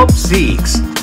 top 6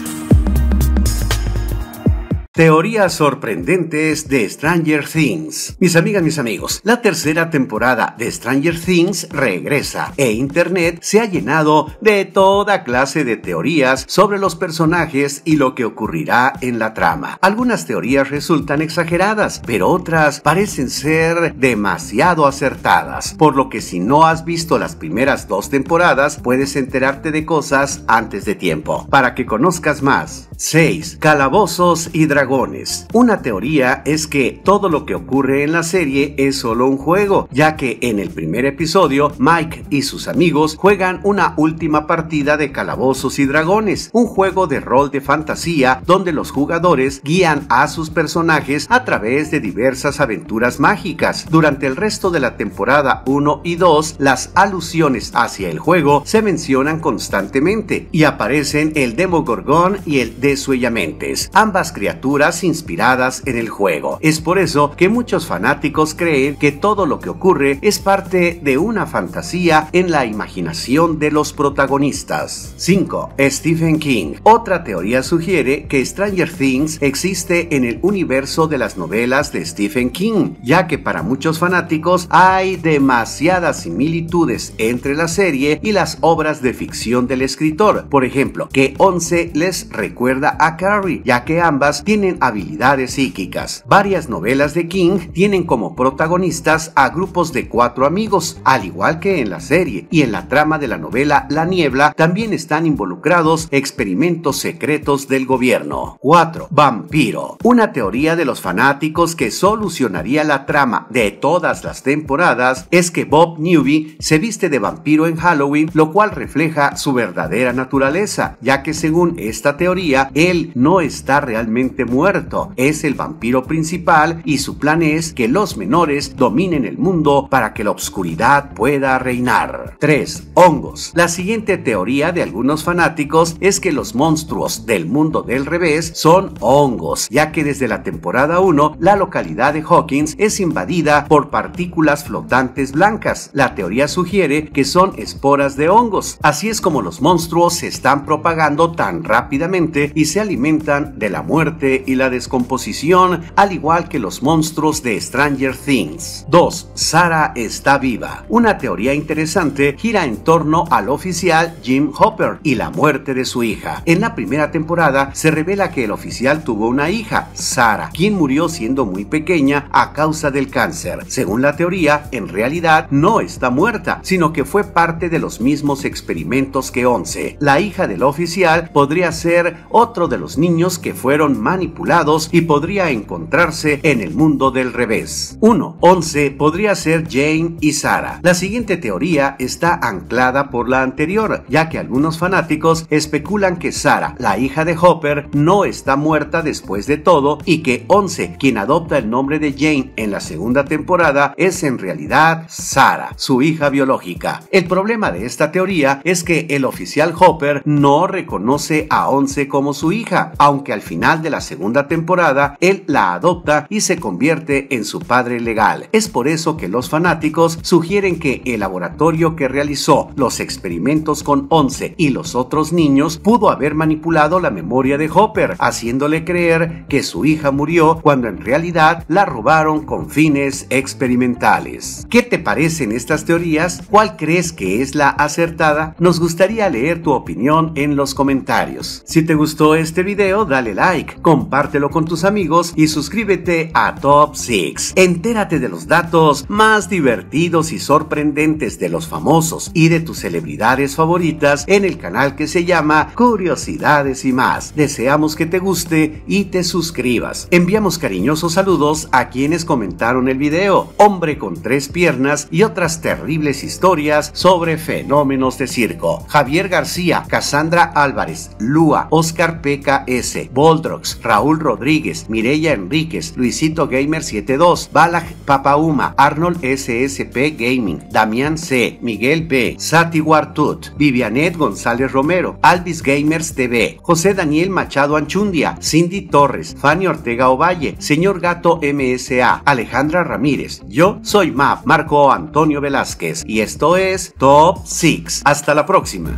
Teorías sorprendentes de Stranger Things. Mis amigas, mis amigos, la tercera temporada de Stranger Things regresa e Internet se ha llenado de toda clase de teorías sobre los personajes y lo que ocurrirá en la trama. Algunas teorías resultan exageradas, pero otras parecen ser demasiado acertadas, por lo que si no has visto las primeras dos temporadas puedes enterarte de cosas antes de tiempo, para que conozcas más. 6. Calabozos y Dragones. Una teoría es que todo lo que ocurre en la serie es solo un juego, ya que en el primer episodio Mike y sus amigos juegan una última partida de Calabozos y Dragones, un juego de rol de fantasía donde los jugadores guían a sus personajes a través de diversas aventuras mágicas. Durante el resto de la temporada 1 y 2, las alusiones hacia el juego se mencionan constantemente y aparecen el Demogorgon y el de ambas criaturas inspiradas en el juego. Es por eso que muchos fanáticos creen que todo lo que ocurre es parte de una fantasía en la imaginación de los protagonistas. 5. Stephen King. Otra teoría sugiere que Stranger Things existe en el universo de las novelas de Stephen King, ya que para muchos fanáticos hay demasiadas similitudes entre la serie y las obras de ficción del escritor. Por ejemplo, que 11 les recuerda a Carrie, ya que ambas tienen habilidades psíquicas. Varias novelas de King tienen como protagonistas a grupos de cuatro amigos, al igual que en la serie, y en la trama de la novela La Niebla también están involucrados experimentos secretos del gobierno. 4. Vampiro. Una teoría de los fanáticos que solucionaría la trama de todas las temporadas es que Bob Newby se viste de vampiro en Halloween, lo cual refleja su verdadera naturaleza, ya que según esta teoría, él no está realmente muerto, es el vampiro principal y su plan es que los menores dominen el mundo para que la oscuridad pueda reinar. 3. Hongos. La siguiente teoría de algunos fanáticos es que los monstruos del mundo del revés son hongos, ya que desde la temporada 1 la localidad de Hawkins es invadida por partículas flotantes blancas. La teoría sugiere que son esporas de hongos. Así es como los monstruos se están propagando tan rápidamente y se alimentan de la muerte y la descomposición, al igual que los monstruos de Stranger Things. 2. Sara está viva. Una teoría interesante gira en torno al oficial Jim Hopper y la muerte de su hija. En la primera temporada se revela que el oficial tuvo una hija, Sara, quien murió siendo muy pequeña a causa del cáncer. Según la teoría, en realidad no está muerta, sino que fue parte de los mismos experimentos que Once. La hija del oficial podría ser otra otro de los niños que fueron manipulados y podría encontrarse en el mundo del revés. 1. 11 podría ser Jane y Sarah. La siguiente teoría está anclada por la anterior, ya que algunos fanáticos especulan que Sarah, la hija de Hopper, no está muerta después de todo y que 11, quien adopta el nombre de Jane en la segunda temporada, es en realidad Sarah, su hija biológica. El problema de esta teoría es que el oficial Hopper no reconoce a 11 como su su hija, aunque al final de la segunda temporada él la adopta y se convierte en su padre legal. Es por eso que los fanáticos sugieren que el laboratorio que realizó los experimentos con Once y los otros niños pudo haber manipulado la memoria de Hopper, haciéndole creer que su hija murió cuando en realidad la robaron con fines experimentales. ¿Qué te parecen estas teorías? ¿Cuál crees que es la acertada? Nos gustaría leer tu opinión en los comentarios. Si te gustó este video, dale like, compártelo con tus amigos y suscríbete a Top 6. Entérate de los datos más divertidos y sorprendentes de los famosos y de tus celebridades favoritas en el canal que se llama Curiosidades y más. Deseamos que te guste y te suscribas. Enviamos cariñosos saludos a quienes comentaron el video, hombre con tres piernas y otras terribles historias sobre fenómenos de circo. Javier García, Cassandra Álvarez, Lua, Oscar PKS, Boldrox, Raúl Rodríguez, Mireya Enríquez, Luisito Gamer 72, Balag Papauma, Arnold SSP Gaming, Damián C, Miguel P Sati Wartut, Vivianet González Romero, Alvis Gamers TV, José Daniel Machado Anchundia, Cindy Torres, Fanny Ortega Ovalle, Señor Gato MSA, Alejandra Ramírez. Yo soy MAP, Marco Antonio Velázquez, y esto es Top 6. Hasta la próxima.